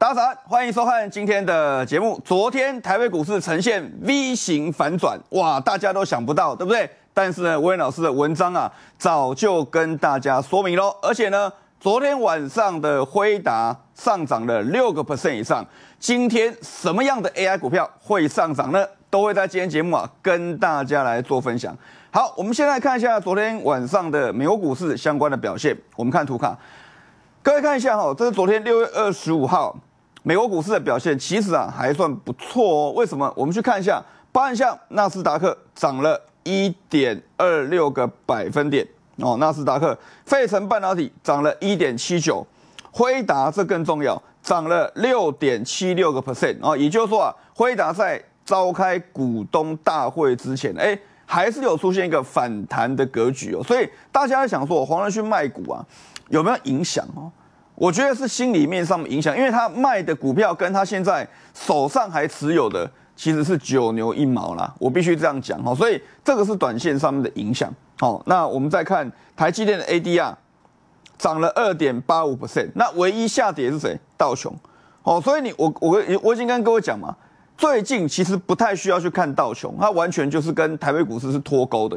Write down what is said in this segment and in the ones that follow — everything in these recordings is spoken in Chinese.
大家好，欢迎收看今天的节目。昨天台北股市呈现 V 型反转，哇，大家都想不到，对不对？但是呢，威廉老师的文章啊，早就跟大家说明了。而且呢，昨天晚上的辉达上涨了六个 percent 以上。今天什么样的 AI 股票会上涨呢？都会在今天节目啊，跟大家来做分享。好，我们先来看一下昨天晚上的美国股市相关的表现。我们看图卡，各位看一下哈，这是昨天六月二十五号。美国股市的表现其实啊还算不错哦。为什么？我们去看一下，半像纳斯达克涨了一点二六个百分点哦。纳斯达克，费城半导体涨了一点七九，辉达这更重要，涨了六点七六个 percent 哦。也就是说啊，辉达在召开股东大会之前，哎，还是有出现一个反弹的格局哦。所以大家在想说，黄仁勋卖股啊，有没有影响哦？我觉得是心里面上的影响，因为他卖的股票跟他现在手上还持有的其实是九牛一毛啦，我必须这样讲哦，所以这个是短线上面的影响哦。那我们再看台积电的 ADR 涨了二点八五 percent，那唯一下跌是谁？道琼哦，所以你我我我已经跟各位讲嘛，最近其实不太需要去看道琼，它完全就是跟台北股市是脱钩的，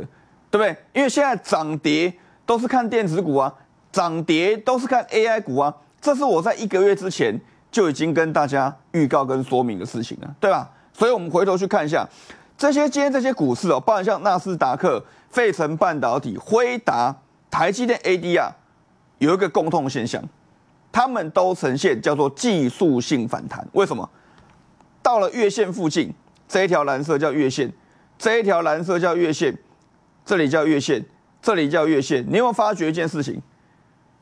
对不对？因为现在涨跌都是看电子股啊。涨跌都是看 AI 股啊，这是我在一个月之前就已经跟大家预告跟说明的事情了，对吧？所以我们回头去看一下这些今天这些股市哦，包含像纳斯达克、费城半导体、辉达、台积电、AD 啊，有一个共通现象，他们都呈现叫做技术性反弹。为什么？到了月线附近，这一条蓝色叫月线，这一条蓝色叫月线，这里叫月线，这里叫月线。你有发觉一件事情？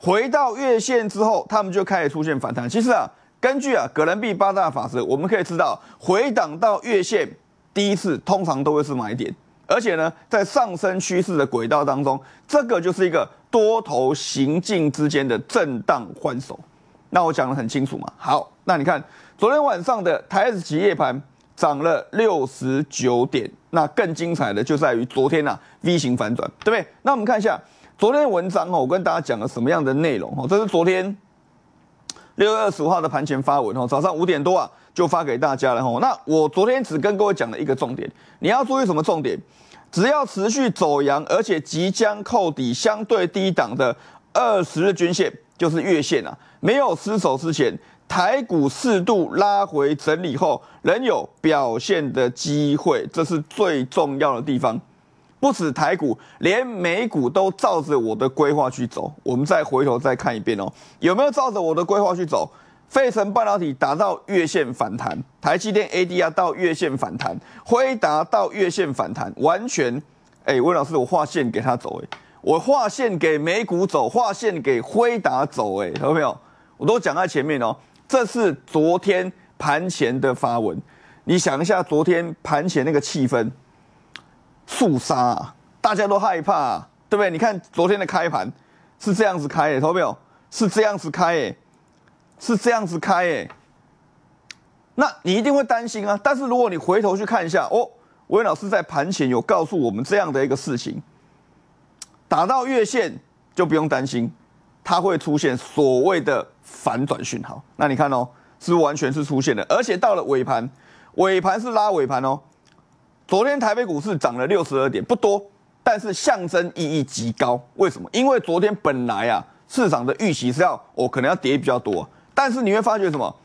回到月线之后，他们就开始出现反弹。其实啊，根据啊葛兰碧八大法则，我们可以知道，回档到月线一次，通常都会是买点。而且呢，在上升趋势的轨道当中，这个就是一个多头行进之间的震荡换手。那我讲的很清楚嘛。好，那你看昨天晚上的台子企业盘涨了六十九点。那更精彩的就在于昨天呐 V 型反转，对不对？那我们看一下。昨天文章哦，我跟大家讲了什么样的内容哦？这是昨天六月二十五号的盘前发文哦，早上五点多啊就发给大家了哈。那我昨天只跟各位讲了一个重点，你要注意什么重点？只要持续走阳，而且即将扣底相对低档的二十日均线，就是月线啊，没有失守之前，台股适度拉回整理后，仍有表现的机会，这是最重要的地方。不止台股，连美股都照着我的规划去走。我们再回头再看一遍哦，有没有照着我的规划去走？费城半导体达到月线反弹，台积电 ADR 到月线反弹，辉达到月线反弹，完全，哎，魏老师，我画线给他走，哎，我画线给美股走，画线给辉达走，哎，看到没有？我都讲在前面哦。这是昨天盘前的发文，你想一下昨天盘前那个气氛。速杀，啊，大家都害怕，对不对？你看昨天的开盘是这样子开的，看到没有？是这样子开，诶，是这样子开，诶。那你一定会担心啊。但是如果你回头去看一下，哦，韦老师在盘前有告诉我们这样的一个事情，打到月线就不用担心，它会出现所谓的反转讯号。那你看哦，是完全是出现的，而且到了尾盘，尾盘是拉尾盘哦。昨天台北股市涨了六十二点，不多，但是象征意义极高。为什么？因为昨天本来啊，市场的预期是要哦，可能要跌比较多，但是你会发觉什么？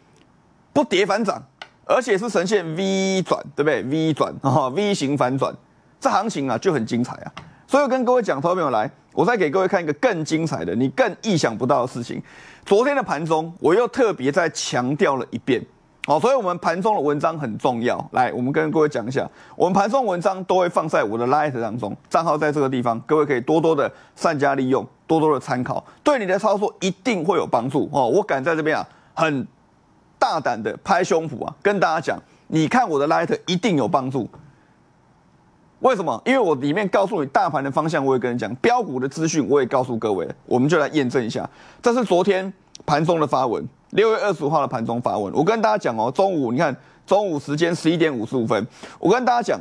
不跌反涨，而且是呈现 V 转，对不对？V 转，哈，V 型反转，这行情啊就很精彩啊。所以跟各位讲，朋友来，我再给各位看一个更精彩的，你更意想不到的事情。昨天的盘中，我又特别再强调了一遍。好，所以，我们盘中的文章很重要。来，我们跟各位讲一下，我们盘中文章都会放在我的 Light 当中，账号在这个地方，各位可以多多的善加利用，多多的参考，对你的操作一定会有帮助。哦，我敢在这边啊，很大胆的拍胸脯啊，跟大家讲，你看我的 Light 一定有帮助。为什么？因为我里面告诉你大盘的方向，我也跟你讲标股的资讯，我也告诉各位，我们就来验证一下，这是昨天盘中的发文。六月二十五号的盘中发文，我跟大家讲哦，中午你看，中午时间十一点五十五分，我跟大家讲，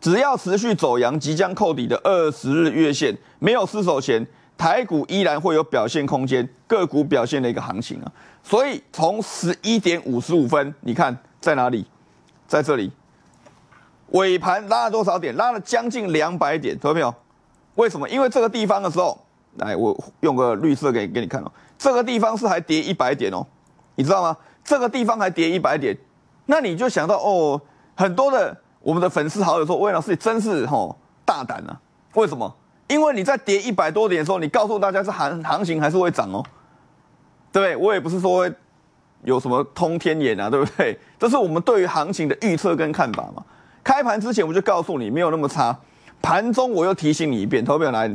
只要持续走阳，即将扣底的二十日月线没有失守前，台股依然会有表现空间，个股表现的一个行情啊。所以从十一点五十五分，你看在哪里？在这里，尾盘拉了多少点？拉了将近两百点，到没有？为什么？因为这个地方的时候。来，我用个绿色给给你看哦。这个地方是还跌一百点哦，你知道吗？这个地方还跌一百点，那你就想到哦，很多的我们的粉丝好友说：“魏老师你真是吼大胆啊！”为什么？因为你在跌一百多点的时候，你告诉大家是行行情还是会涨哦，对不对？我也不是说有什么通天眼啊，对不对？这是我们对于行情的预测跟看法嘛。开盘之前我就告诉你没有那么差，盘中我又提醒你一遍，投票来，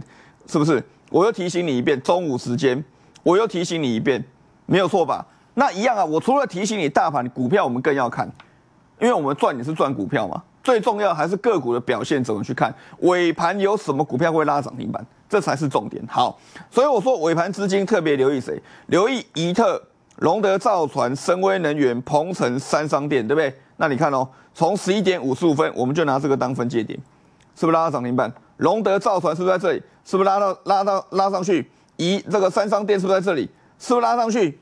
是不是？我又提醒你一遍，中午时间我又提醒你一遍，没有错吧？那一样啊，我除了提醒你大盘股票，我们更要看，因为我们赚也是赚股票嘛，最重要还是个股的表现怎么去看。尾盘有什么股票会拉涨停板，这才是重点。好，所以我说尾盘资金特别留意谁？留意伊特、隆德造船、深威能源、鹏城三商店，对不对？那你看哦，从十一点五十五分，我们就拿这个当分界点，是不是拉涨停板？隆德造船是不是在这里？是不是拉到拉到拉上去？一这个三商电是不是在这里？是不是拉上去？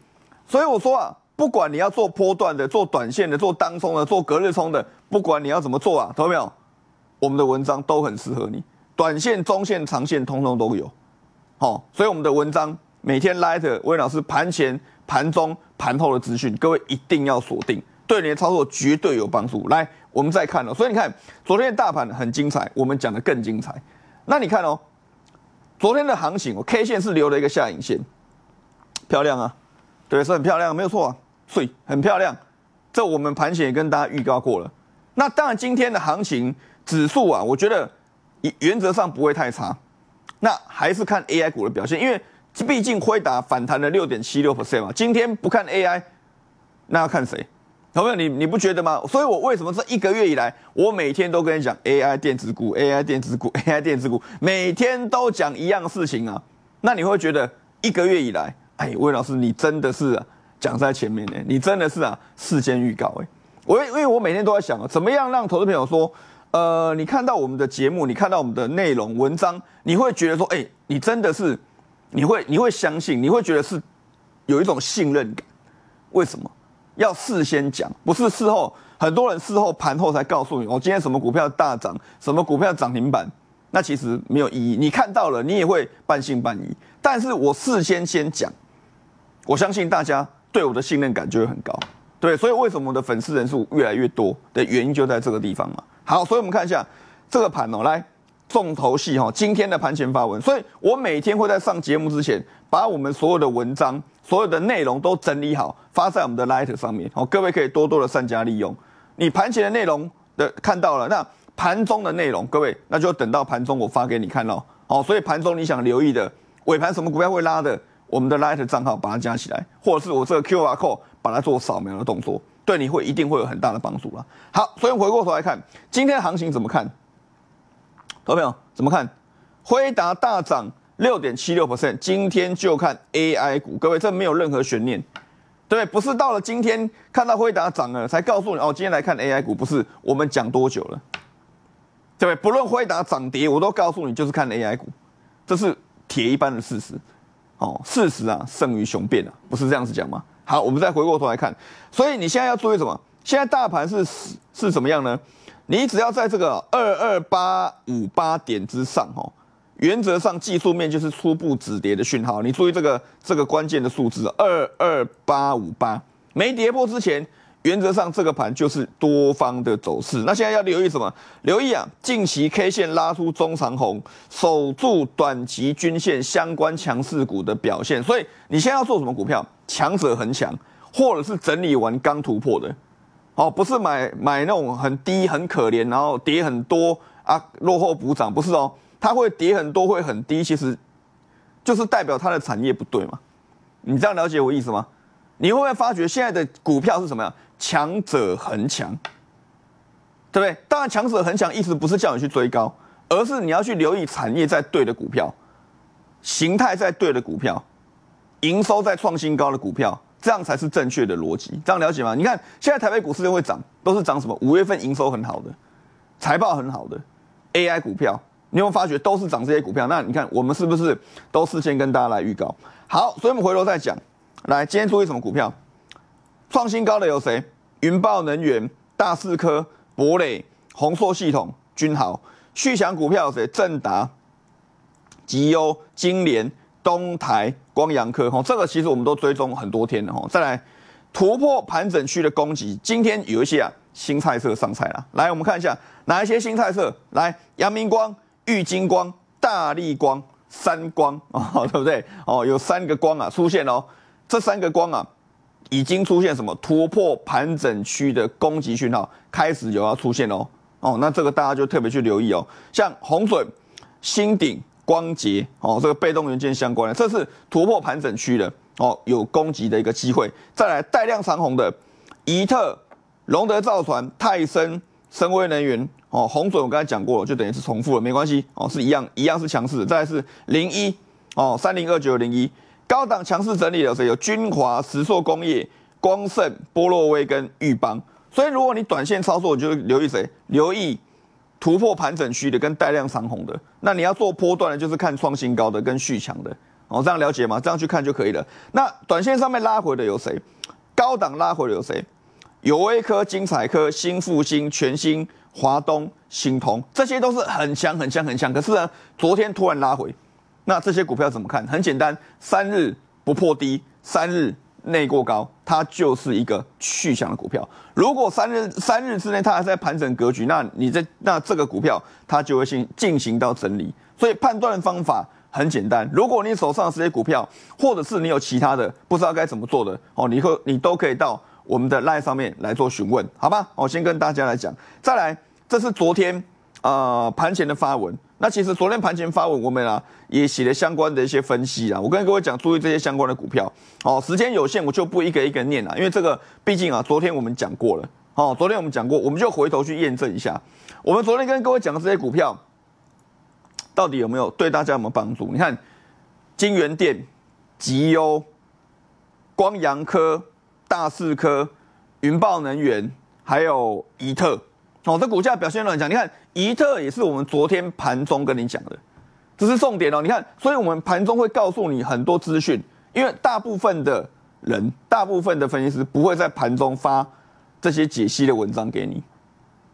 所以我说啊，不管你要做波段的、做短线的、做当冲的、做隔日冲的，不管你要怎么做啊，懂没有？我们的文章都很适合你，短线、中线、长线通通都有。好，所以我们的文章每天拉的魏老师盘前、盘中、盘后的资讯，各位一定要锁定，对你的操作绝对有帮助。来，我们再看哦。所以你看，昨天的大盘很精彩，我们讲的更精彩。那你看哦。昨天的行情，我 K 线是留了一个下影线，漂亮啊，对，是很漂亮，没有错啊，所以很漂亮。这我们盘前也跟大家预告过了。那当然，今天的行情指数啊，我觉得原则上不会太差。那还是看 AI 股的表现，因为毕竟辉达反弹了六点七六嘛。今天不看 AI，那要看谁？朋友，你？你不觉得吗？所以我为什么这一个月以来，我每天都跟你讲 AI 电子股、AI 电子股、AI 电子股，每天都讲一样事情啊？那你会觉得一个月以来，哎，魏老师，你真的是讲在前面呢，你真的是啊，事先预告哎。我因为我每天都在想啊，怎么样让投资朋友说，呃，你看到我们的节目，你看到我们的内容、文章，你会觉得说，哎，你真的是，你会你会相信，你会觉得是有一种信任感，为什么？要事先讲，不是事后。很多人事后盘后才告诉你，我今天什么股票大涨，什么股票涨停板，那其实没有意义。你看到了，你也会半信半疑。但是我事先先讲，我相信大家对我的信任感就会很高。对，所以为什么我的粉丝人数越来越多的原因就在这个地方嘛。好，所以我们看一下这个盘哦，来。重头戏哈，今天的盘前发文，所以我每天会在上节目之前，把我们所有的文章、所有的内容都整理好，发在我们的 Light 上面，好，各位可以多多的善加利用。你盘前的内容的看到了，那盘中的内容，各位那就等到盘中我发给你看了。好，所以盘中你想留意的，尾盘什么股票会拉的，我们的 Light 账号把它加起来，或者是我这个 QR code 把它做扫描的动作，对你会一定会有很大的帮助了。好，所以回过头来看，今天行情怎么看？各位朋友，怎么看？辉达大涨六点七六 percent，今天就看 AI 股。各位，这没有任何悬念，对不是到了今天看到辉达涨了才告诉你哦，今天来看 AI 股，不是我们讲多久了，对不论辉达涨跌，我都告诉你，就是看 AI 股，这是铁一般的事实。哦，事实啊胜于雄辩啊，不是这样子讲吗？好，我们再回过头来看，所以你现在要注意什么？现在大盘是是什么样呢？你只要在这个二二八五八点之上哦，原则上技术面就是初步止跌的讯号。你注意这个这个关键的数字二二八五八，没跌破之前，原则上这个盘就是多方的走势。那现在要留意什么？留意啊，近期 K 线拉出中长红，守住短期均线相关强势股的表现。所以你现在要做什么股票？强者恒强，或者是整理完刚突破的。哦，不是买买那种很低很可怜，然后跌很多啊，落后补涨，不是哦，它会跌很多，会很低，其实就是代表它的产业不对嘛。你这样了解我意思吗？你会不会发觉现在的股票是什么呀？强者恒强，对不对？当然，强者恒强意思不是叫你去追高，而是你要去留意产业在对的股票，形态在对的股票，营收在创新高的股票。这样才是正确的逻辑，这样了解吗？你看现在台北股市就会涨，都是涨什么？五月份营收很好的，财报很好的 AI 股票，你有有发觉都是涨这些股票？那你看我们是不是都事先跟大家来预告？好，所以我们回头再讲。来，今天注意什么股票？创新高的有谁？云豹能源、大势科、博磊、宏硕系统、君豪、旭翔股票有谁？正达、吉优、金联。东台光阳科吼，这个其实我们都追踪很多天了吼。再来突破盘整区的攻击，今天有一些啊新菜色上菜了。来，我们看一下哪一些新菜色。来，阳明光、玉金光、大力光、三光哦，对不对？哦，有三个光啊出现哦。这三个光啊，已经出现什么突破盘整区的攻击讯号，开始有要出现哦。哦，那这个大家就特别去留意哦。像洪水、新鼎。光捷哦，这个被动元件相关的，这是突破盘整区的哦，有攻击的一个机会。再来带量长红的，怡特、隆德造船、泰森、升威能源哦，红准我刚才讲过了，就等于是重复了，没关系哦，是一样，一样是强势。再来是零一哦，三零二九零一高档强势整理的谁？有君华、石硕工业、光盛、波洛威跟裕邦。所以如果你短线操作，就留意谁？留意。突破盘整区的跟带量长红的，那你要做波段的，就是看创新高的跟续强的，哦，这样了解吗？这样去看就可以了。那短线上面拉回的有谁？高档拉回的有谁？有微科、精彩科、新复兴、全新、华东、新通，这些都是很强、很强、很强。可是呢，昨天突然拉回，那这些股票怎么看？很简单，三日不破低，三日。内过高，它就是一个去向的股票。如果三日三日之内它还在盘整格局，那你这那这个股票它就会进进行到整理。所以判断方法很简单。如果你手上这些股票，或者是你有其他的不知道该怎么做的哦，你可你都可以到我们的 LINE 上面来做询问，好吧？我先跟大家来讲，再来，这是昨天。呃，盘前的发文，那其实昨天盘前发文我们啊，也写了相关的一些分析啊。我跟各位讲，注意这些相关的股票。哦，时间有限，我就不一个一个念了，因为这个毕竟啊，昨天我们讲过了。哦，昨天我们讲过，我们就回头去验证一下，我们昨天跟各位讲的这些股票，到底有没有对大家有没有帮助？你看，金源店、吉优、光阳科、大四科、云豹能源，还有怡特。哦，这股价表现来讲，你看怡特也是我们昨天盘中跟你讲的，这是重点哦。你看，所以我们盘中会告诉你很多资讯，因为大部分的人、大部分的分析师不会在盘中发这些解析的文章给你，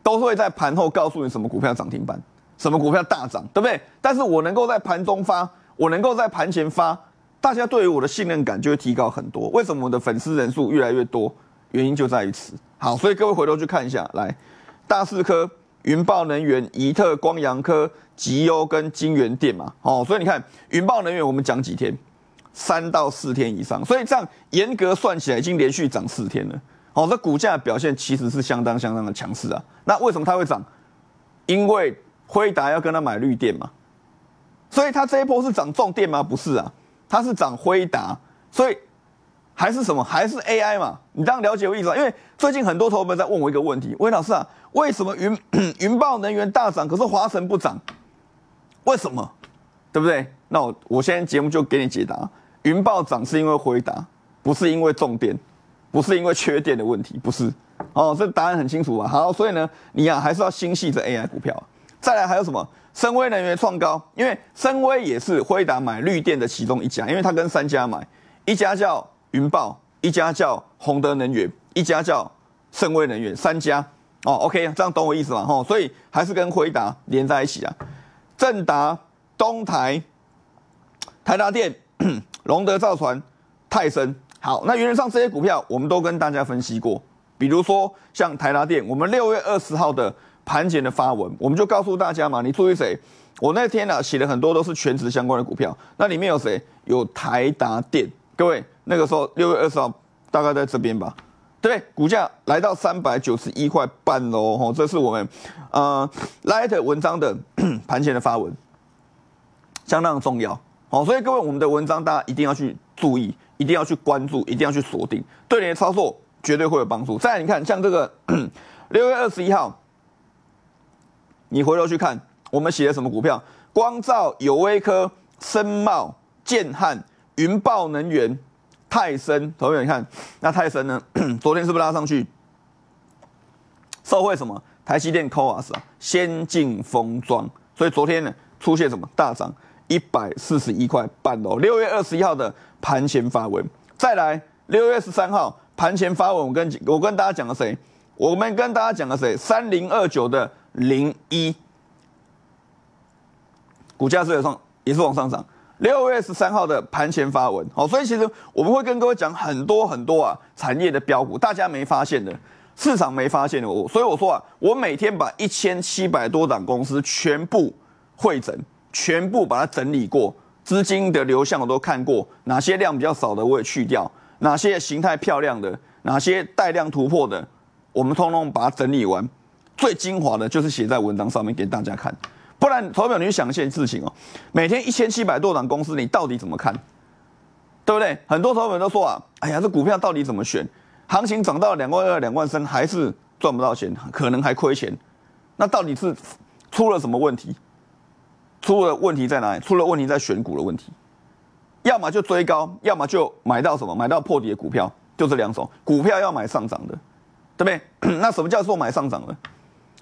都会在盘后告诉你什么股票涨停板，什么股票大涨，对不对？但是我能够在盘中发，我能够在盘前发，大家对于我的信任感就会提高很多。为什么我的粉丝人数越来越多？原因就在于此。好，所以各位回头去看一下，来。大势科、云豹能源、怡特、光阳科、吉优跟金源电嘛，哦，所以你看云豹能源，我们讲几天，三到四天以上，所以这样严格算起来已经连续涨四天了，哦，这股价表现其实是相当相当的强势啊。那为什么它会涨？因为辉达要跟他买绿电嘛，所以它这一波是涨重电吗？不是啊，它是涨辉达，所以。还是什么？还是 AI 嘛？你当然了解我意思啊？因为最近很多朋友们在问我一个问题，我问老师啊，为什么云 云豹能源大涨，可是华晨不涨？为什么？对不对？那我我现在节目就给你解答。云豹涨是因为回答，不是因为重点，不是因为缺电的问题，不是。哦，这答案很清楚吧？好，所以呢，你呀还是要心系这 AI 股票。再来还有什么？深威能源创高，因为深威也是辉达买绿电的其中一家，因为它跟三家买，一家叫。云豹一家叫宏德能源，一家叫盛威能源，三家哦，OK，这样懂我意思吗？吼，所以还是跟辉达连在一起啊。正达、东台、台达电、隆 德造船、泰森。好，那云上这些股票，我们都跟大家分析过，比如说像台达电，我们六月二十号的盘前的发文，我们就告诉大家嘛，你注意谁？我那天呢写了很多都是全职相关的股票，那里面有谁？有台达电，各位。那个时候六月二十号大概在这边吧，对不对？股价来到三百九十一块半喽，吼，这是我们呃 Light 文章的 盘前的发文，相当重要。好，所以各位我们的文章大家一定要去注意，一定要去关注，一定要去锁定，对你的操作绝对会有帮助。再你看，像这个 六月二十一号，你回头去看，我们写的什么股票？光照、有威科、申茂、建汉、云豹能源。泰森，同学们，你看那泰森呢？昨天是不是拉上去？受惠什么？台积电 Coas 啊，先进封装，所以昨天呢出现什么大涨？一百四十一块半哦。六月二十一号的盘前发文，再来六月十三号盘前发文，我跟我跟大家讲了谁？我们跟大家讲了谁？三零二九的零一，股价是往上也是往上涨。六月十三号的盘前发文，好，所以其实我们会跟各位讲很多很多啊产业的标股，大家没发现的，市场没发现的，我所以我说啊，我每天把一千七百多档公司全部会诊，全部把它整理过，资金的流向我都看过，哪些量比较少的我也去掉，哪些形态漂亮的，哪些带量突破的，我们通通把它整理完，最精华的就是写在文章上面给大家看。不然，投表，你去想一件事情哦。每天一千七百多档公司，你到底怎么看？对不对？很多投表都说啊，哎呀，这股票到底怎么选？行情涨到两万二、两万三，还是赚不到钱，可能还亏钱。那到底是出了什么问题？出了问题在哪里？出了问题在选股的问题。要么就追高，要么就买到什么？买到破底的股票，就这两种。股票要买上涨的，对不对？那什么叫做买上涨的？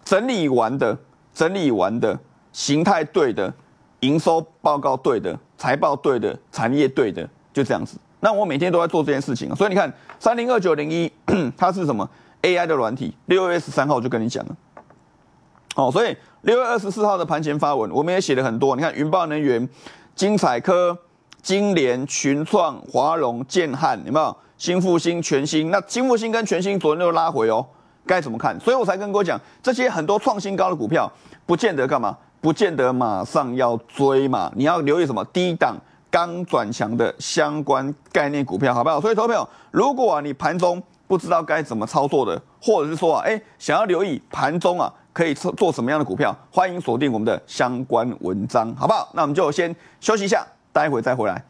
整理完的，整理完的。形态对的，营收报告对的，财报对的，产业对的，就这样子。那我每天都在做这件事情，所以你看三零二九零一，它是什么？AI 的软体。六月十三号就跟你讲了，哦，所以六月二十四号的盘前发文，我们也写了很多。你看云豹能源、精彩科、金联、群创、华荣、建汉有没有？新复星、全新。那新复星跟全新昨天都拉回哦，该怎么看？所以我才跟各位讲，这些很多创新高的股票，不见得干嘛。不见得马上要追嘛，你要留意什么低档刚转强的相关概念股票，好不好？所以，投朋友，如果你盘中不知道该怎么操作的，或者是说，哎，想要留意盘中啊，可以做做什么样的股票，欢迎锁定我们的相关文章，好不好？那我们就先休息一下，待会再回来。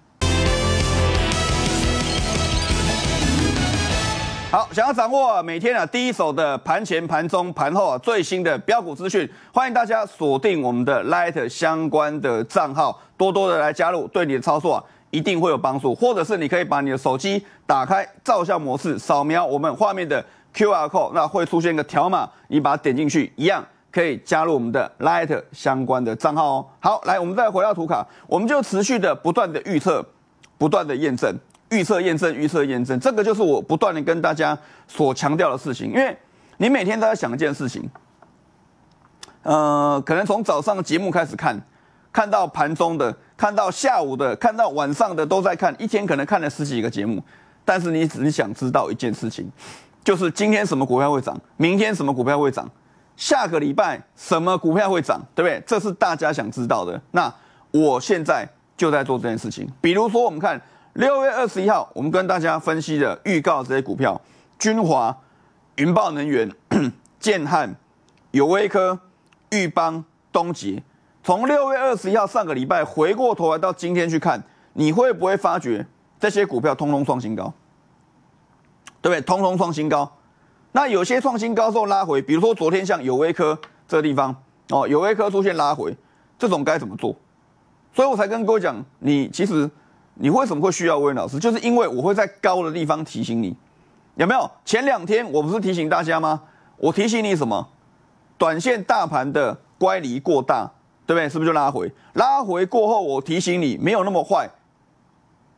好，想要掌握每天啊第一手的盘前、盘中、盘后啊最新的标股资讯，欢迎大家锁定我们的 Light 相关的账号，多多的来加入，对你的操作啊一定会有帮助。或者是你可以把你的手机打开照相模式，扫描我们画面的 QR code，那会出现一个条码，你把它点进去，一样可以加入我们的 Light 相关的账号哦。好，来我们再回到图卡，我们就持续的不断的预测，不断的验证。预测验证，预测验证，这个就是我不断的跟大家所强调的事情。因为，你每天都在想一件事情，呃，可能从早上节目开始看，看到盘中的，看到下午的，看到晚上的都在看，一天可能看了十几个节目。但是你只想知道一件事情，就是今天什么股票会涨，明天什么股票会涨，下个礼拜什么股票会涨，对不对？这是大家想知道的。那我现在就在做这件事情。比如说，我们看。六月二十一号，我们跟大家分析的预告这些股票：军华、云豹能源、建汉、友威科、裕邦、东杰。从六月二十一号上个礼拜回过头来到今天去看，你会不会发觉这些股票通通创新高？对不对？通通创新高。那有些创新高之后拉回，比如说昨天像友威科这个地方哦，友威科出现拉回，这种该怎么做？所以我才跟各位讲，你其实。你为什么会需要魏老师？就是因为我会在高的地方提醒你，有没有？前两天我不是提醒大家吗？我提醒你什么？短线大盘的乖离过大，对不对？是不是就拉回？拉回过后，我提醒你没有那么坏，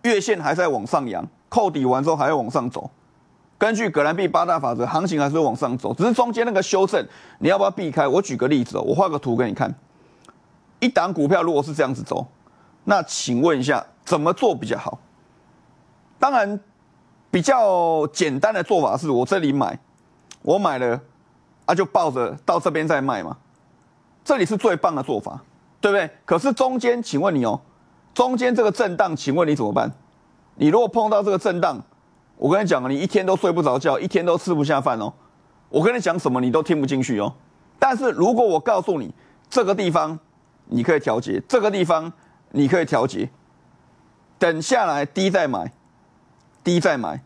月线还在往上扬，扣底完之后还要往上走。根据葛兰碧八大法则，行情还是会往上走，只是中间那个修正，你要不要避开？我举个例子哦，我画个图给你看。一档股票如果是这样子走，那请问一下。怎么做比较好？当然，比较简单的做法是我这里买，我买了，那就抱着到这边再卖嘛。这里是最棒的做法，对不对？可是中间，请问你哦，中间这个震荡，请问你怎么办？你如果碰到这个震荡，我跟你讲，你一天都睡不着觉，一天都吃不下饭哦。我跟你讲什么，你都听不进去哦。但是如果我告诉你，这个地方你可以调节，这个地方你可以调节。等下来低再买，低再买，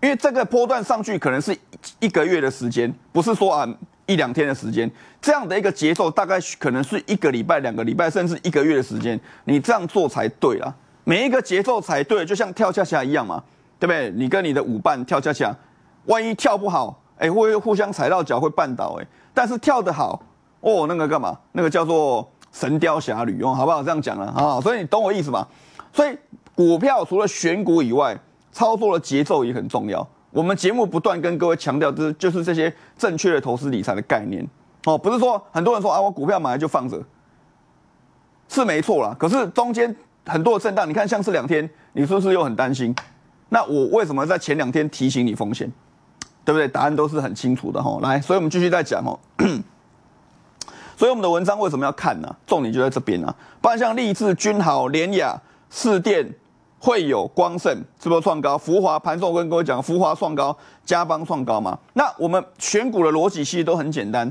因为这个波段上去可能是一个月的时间，不是说啊一两天的时间，这样的一个节奏大概可能是一个礼拜、两个礼拜，甚至一个月的时间，你这样做才对啦。每一个节奏才对，就像跳恰恰一样嘛，对不对？你跟你的舞伴跳恰恰，万一跳不好，哎，会互相踩到脚，会绊倒，哎。但是跳的好，哦，那个干嘛？那个叫做神雕侠侣，哦，好不好？这样讲了啊，所以你懂我意思吧？所以股票除了选股以外，操作的节奏也很重要。我们节目不断跟各位强调，这就是这些正确的投资理财的概念。哦，不是说很多人说啊，我股票买了就放着，是没错了。可是中间很多的震荡，你看像是两天，你是不是又很担心？那我为什么在前两天提醒你风险？对不对？答案都是很清楚的吼。来，所以我们继续再讲哦。所以我们的文章为什么要看呢？重点就在这边啊。不然像励志、君豪、联雅。四电会有光盛是不是创高？福华盘中我跟各位讲，福华创高，加邦创高嘛。那我们选股的逻辑其实都很简单，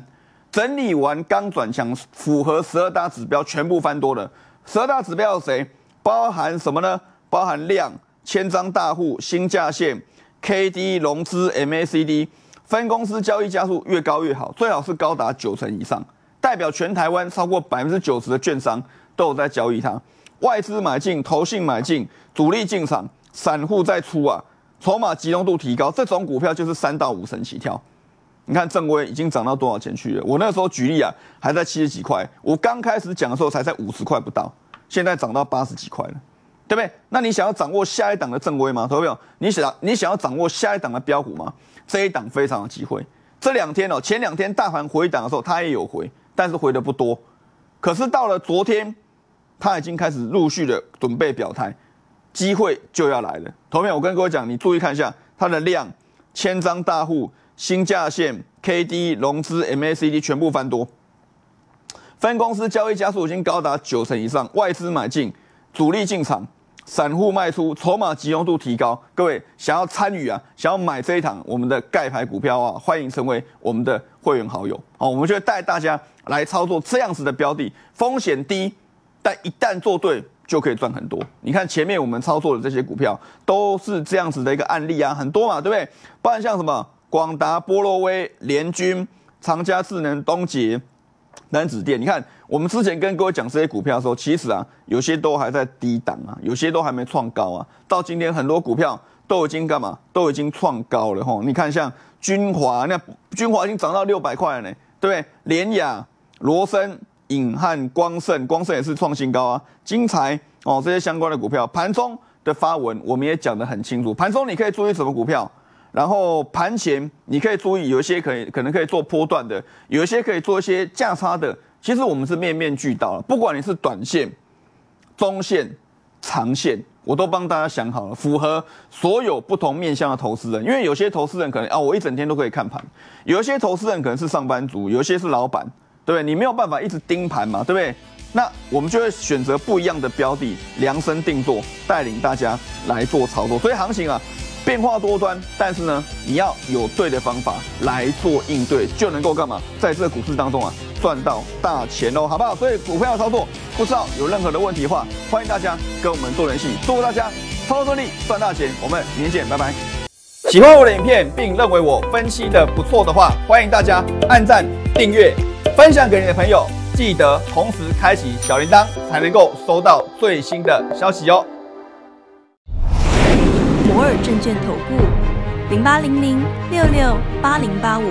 整理完刚转强，符合十二大指标全部翻多的。十二大指标有谁？包含什么呢？包含量、千张大户、新价线、K D、融资、M A C D、分公司交易加速越高越好，最好是高达九成以上，代表全台湾超过百分之九十的券商都有在交易它。外资买进、投信买进、主力进场、散户再出啊，筹码集中度提高，这种股票就是三到五升起跳。你看正威已经涨到多少钱去了？我那时候举例啊，还在七十几块，我刚开始讲的时候才在五十块不到，现在涨到八十几块了，对不对？那你想要掌握下一档的正规吗？投票，你想你想要掌握下一档的标股吗？这一档非常有机会。这两天哦，前两天大盘回档的时候，它也有回，但是回的不多。可是到了昨天。他已经开始陆续的准备表态，机会就要来了。图面我跟各位讲，你注意看一下它的量、千张大户、新价线、K D、融资、M A C D 全部翻多，分公司交易加速已经高达九成以上，外资买进、主力进场、散户卖出，筹码集中度提高。各位想要参与啊，想要买这一档我们的盖牌股票啊，欢迎成为我们的会员好友。好，我们就带大家来操作这样子的标的，风险低。但一旦做对，就可以赚很多。你看前面我们操作的这些股票，都是这样子的一个案例啊，很多嘛，对不对？不然像什么广达、波洛威、联军、长嘉智能、东杰、南子电，你看我们之前跟各位讲这些股票的时候，其实啊，有些都还在低档啊，有些都还没创高啊。到今天，很多股票都已经干嘛？都已经创高了吼。你看像君华，那君华已经涨到六百块了，呢，对不对？联雅、罗森。引汉光盛，光盛也是创新高啊！精彩哦，这些相关的股票，盘中的发文我们也讲得很清楚。盘中你可以注意什么股票，然后盘前你可以注意有一些可以可能可以做波段的，有一些可以做一些价差的。其实我们是面面俱到，了，不管你是短线、中线、长线，我都帮大家想好了，符合所有不同面向的投资人。因为有些投资人可能啊，我一整天都可以看盘；有一些投资人可能是上班族，有些是老板。对不对？你没有办法一直盯盘嘛，对不对？那我们就会选择不一样的标的，量身定做，带领大家来做操作。所以行情啊变化多端，但是呢，你要有对的方法来做应对，就能够干嘛？在这个股市当中啊赚到大钱喽，好不好？所以股票操作不知道有任何的问题的话，欢迎大家跟我们做联系。祝福大家操作顺利，赚大钱。我们明年见，拜拜。喜欢我的影片，并认为我分析的不错的话，欢迎大家按赞订阅。分享给你的朋友，记得同时开启小铃铛，才能够收到最新的消息哟。摩尔证券投顾，零八零零六六八零八五。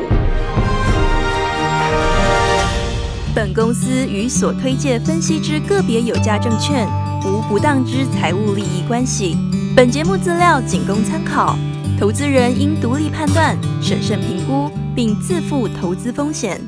本公司与所推介分析之个别有价证券无不当之财务利益关系。本节目资料仅供参考，投资人应独立判断、审慎评估，并自负投资风险。